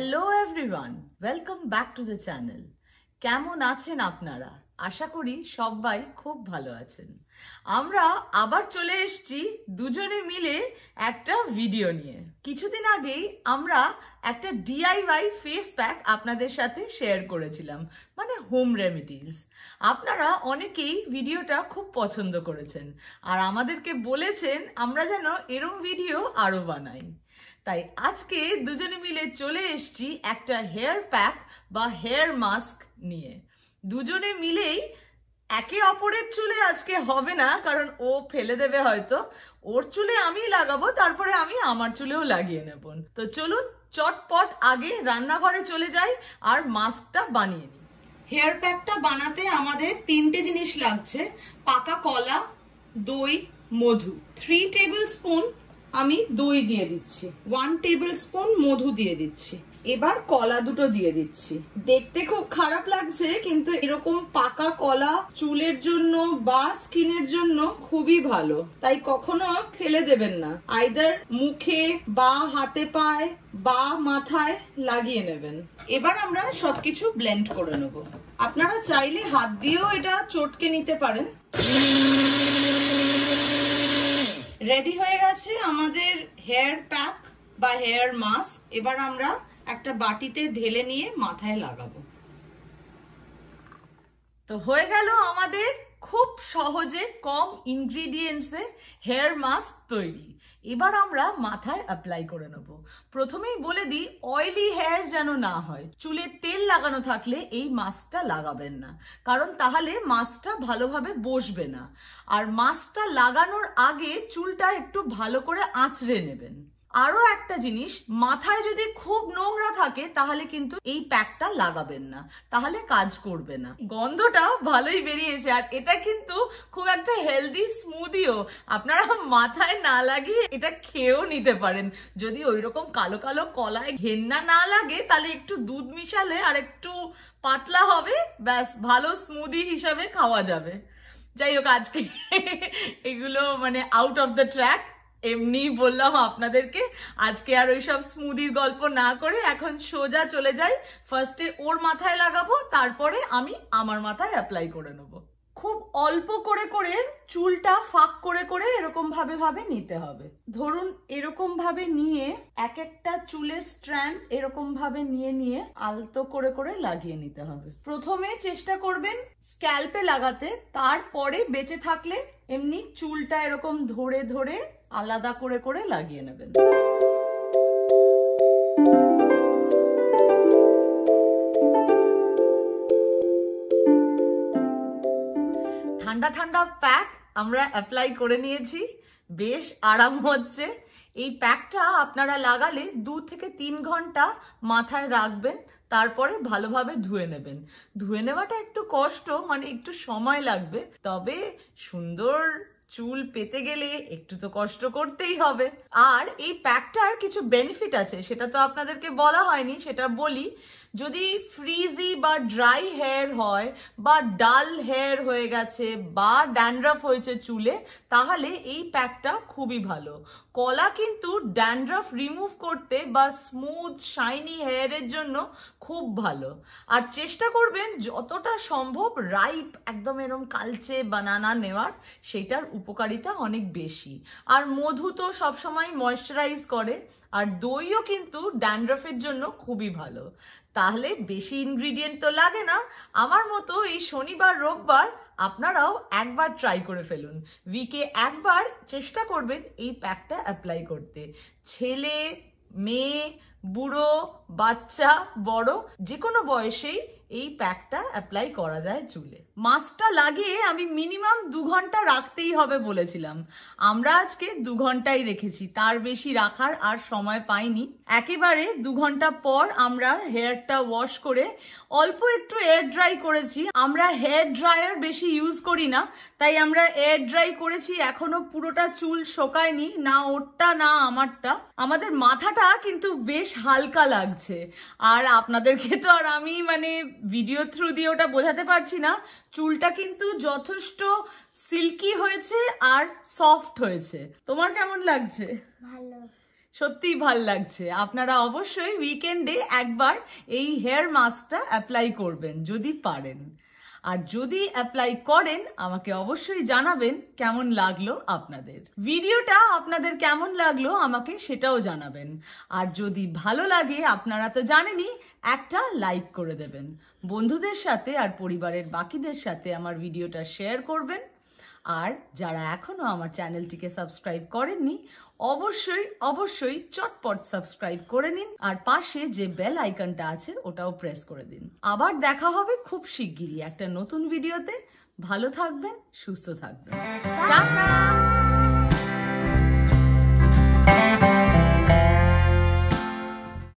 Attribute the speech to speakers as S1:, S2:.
S1: hello everyone welcome back to the channel কেমন আছেন আপনারা আশা করি সবাই খুব ভালো আছেন আমরা আবার চলে এসছি দুজনে মিলে একটা ভিডিও নিয়ে কিছুদিন আগেই আমরা একটা ডিআইওয়াই ফেস প্যাক আপনাদের সাথে শেয়ার করেছিলাম মানে হোম রেমিডিজ আপনারা অনেকেই ভিডিওটা খুব পছন্দ করেছেন আর আমাদেরকে বলেছেন আমরা যেন এরম ভিডিও আরও বানাই তাই আজকে দুজনে মিলে চলে এসছি একটা হেয়ার প্যাক বা হেয়ার মাস্ক নিয়ে দুজনে মিলেই একে অপরের চুলে আজকে হবে না কারণ ও ফেলে দেবে হয়তো ওর চুলে আমি লাগাবো তারপরে আমি আমার চুলেও লাগিয়ে নেব তো চলুন চটপট আগে রান্নাঘরে চলে যাই আর মাস্কটা বানিয়ে নিই হেয়ার প্যাকটা বানাতে আমাদের তিনটে জিনিস লাগছে পাকা কলা দই মধু থ্রি টেবিল স্পুন আমি দই দিয়ে দিচ্ছি ওয়ান টেবিল স্পুন মধু দিয়ে দিচ্ছি এবার কলা দুটো দিয়ে দিচ্ছি দেখতে খুব খারাপ লাগছে কিন্তু এরকম পাকা কলা চুলের জন্য বা স্কিনের জন্য খুবই ভালো তাই কখনো ফেলে দেবেন না আইদার মুখে বা হাতে পায়ে বা মাথায় লাগিয়ে নেবেন এবার আমরা সবকিছু ব্লেন্ড করে নেব আপনারা চাইলে হাত দিয়েও এটা চটকে নিতে পারেন রেডি হয়ে গেছে আমাদের হেয়ার প্যাক বা হেয়ার মাস্ক এবার আমরা একটা বাটিতে ঢেলে নিয়ে মাথায় লাগাবো তো হয়ে গেল আমাদের খুব সহজে কম ইনগ্রিডিয়েন্টসে হেয়ার মাস্ক তৈরি এবার আমরা মাথায় অ্যাপ্লাই করে নেব প্রথমেই বলে দিই অয়েলি হেয়ার যেন না হয় চুলে তেল লাগানো থাকলে এই মাস্কটা লাগাবেন না কারণ তাহলে মাস্কটা ভালোভাবে বসবে না আর মাস্কটা লাগানোর আগে চুলটা একটু ভালো করে আঁচড়ে নেবেন আরো একটা জিনিস মাথায় যদি খুব নোংরা থাকে তাহলে কিন্তু এই প্যাকটা লাগাবেন না তাহলে কাজ করবে না গন্ধটা ভালোই বেরিয়েছে আর এটা কিন্তু খুব একটা হেলদি স্মুদিও আপনারা মাথায় না লাগিয়ে এটা খেয়েও নিতে পারেন যদি ওই রকম কালো কালো কলায় ঘেন্না না লাগে তাহলে একটু দুধ মিশালে আর একটু পাতলা হবে ব্যাস ভালো স্মুদি হিসাবে খাওয়া যাবে যাই হোক আজকে এগুলো মানে আউট অফ দ্য ট্র্যাক এমনি বললাম আপনাদেরকে আজকে আর ওই সব স্মুদির গল্প না করে এখন সোজা চলে যাই ফার্স্টে ওর মাথায় লাগাবো তারপরে আমি আমার মাথায় অ্যাপ্লাই করে নেব খুব অল্প করে করে চুলটা ফাঁক করে করে এরকম ভাবে ভাবে নিতে হবে ধরুন এরকম ভাবে নিয়ে এক একটা চুলের স্ট্র্যান্ড এরকম ভাবে নিয়ে নিয়ে আলতো করে করে লাগিয়ে নিতে হবে প্রথমে চেষ্টা করবেন স্ক্যাল্পে লাগাতে তারপরে বেঁচে থাকলে এমনি চুলটা এরকম ধরে ধরে আলাদা করে করে লাগিয়ে নেবেন ঠান্ডা ঠান্ডা প্যাক আমরা অ্যাপ্লাই করে নিয়েছি বেশ আরাম হচ্ছে এই প্যাকটা আপনারা লাগালে দু থেকে তিন ঘন্টা মাথায় রাখবেন তারপরে ভালোভাবে ধুয়ে নেবেন ধুয়ে নেওয়াটা একটু কষ্ট মানে একটু সময় লাগবে তবে সুন্দর চুল পেতে গেলে একটু তো কষ্ট করতেই হবে আর এই প্যাকটার কিছু বেনিফিট আছে সেটা তো আপনাদেরকে বলা হয়নি সেটা বলি যদি ফ্রিজি বা ড্রাই হেয়ার হয় বা ডাল হেয়ার হয়ে গেছে বা ড্যান্ড্রাফ হয়েছে চুলে তাহলে এই প্যাকটা খুবই ভালো কলা কিন্তু ড্যান্ড্রফ রিমুভ করতে বা স্মুথ শাইনি হেয়ারের জন্য খুব ভালো আর চেষ্টা করবেন যতটা সম্ভব রাইপ একদম এরম কালচে বানানা নেওয়ার সেটার উপকারিতা অনেক বেশি আর মধু তো সবসময় ময়শ্চারাইজ করে আর দইও কিন্তু ড্যান্ড্রফের জন্য খুবই ভালো তাহলে বেশি ইনগ্রিডিয়েন্ট তো লাগে না আমার মতো এই শনিবার রোববার আপনারাও একবার ট্রাই করে ফেলুন উইকে একবার চেষ্টা করবেন এই প্যাকটা অ্যাপ্লাই করতে ছেলে মেয়ে বুড়ো বাচ্চা বড় যে কোনো বয়সেই এই প্যাকটা অ্যাপ্লাই করা যায় চুলে মাস্কটা লাগিয়ে আমি মিনিমাম দু ঘন্টা রাখতেই হবে বলেছিলাম আমরা আজকে দু ঘন্টাই রেখেছি তার বেশি রাখার আর সময় পাইনি একেবারে দু ঘন্টা পর আমরা হেয়ারটা ওয়াশ করে অল্প একটু এয়ার ড্রাই করেছি আমরা হেয়ার ড্রায়ার বেশি ইউজ করি না তাই আমরা এয়ার ড্রাই করেছি এখনো পুরোটা চুল শোকায়নি না ওরটা না আমারটা আমাদের মাথাটা কিন্তু বেশ হালকা লাগছে আর আপনাদেরকে তো আর আমি মানে ভিডিও থ্রু দিয়ে ওটা বোঝাতে পারছি না চুলটা কিন্তু যথেষ্ট সিল্কি হয়েছে আর সফট হয়েছে তোমার কেমন লাগছে সত্যি সত্যিই ভাল লাগছে আপনারা অবশ্যই উইকেন্ডে একবার এই হেয়ার মাস্কটা অ্যাপ্লাই করবেন যদি পারেন আর যদি অ্যাপ্লাই করেন আমাকে অবশ্যই জানাবেন কেমন লাগলো আপনাদের ভিডিওটা আপনাদের কেমন লাগলো আমাকে সেটাও জানাবেন আর যদি ভালো লাগে আপনারা তো জানেনই একটা লাইক করে দেবেন বন্ধুদের সাথে আর পরিবারের বাকিদের সাথে আমার ভিডিওটা শেয়ার করবেন আর যারা এখনও আমার চ্যানেলটিকে সাবস্ক্রাইব করেননি অবশ্যই অবশ্যই চটপট সাবস্ক্রাইব করে নিন আর পাশে যে বেল আইকনটা আছে ওটাও প্রেস করে দিন আবার দেখা হবে খুব শিগগিরই একটা নতুন ভিডিওতে ভালো থাকবেন সুস্থ থাকবেন টাটা